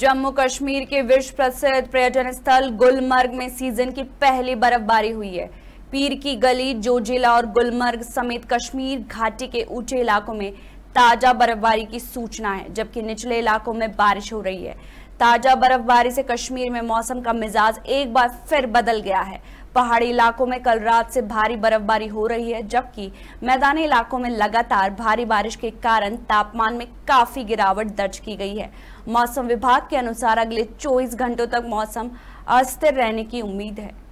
जम्मू कश्मीर के विश्व प्रसिद्ध पर्यटन स्थल गुलमर्ग में सीजन की पहली बर्फबारी हुई है पीर की गली जोजिला और गुलमर्ग समेत कश्मीर घाटी के ऊंचे इलाकों में ताजा बर्फबारी की सूचना है जबकि निचले इलाकों में बारिश हो रही है ताजा बर्फबारी से कश्मीर में मौसम का मिजाज एक बार फिर बदल गया है पहाड़ी इलाकों में कल रात से भारी बर्फबारी हो रही है जबकि मैदानी इलाकों में लगातार भारी बारिश के कारण तापमान में काफी गिरावट दर्ज की गई है मौसम विभाग के अनुसार अगले 24 घंटों तक मौसम अस्थिर रहने की उम्मीद है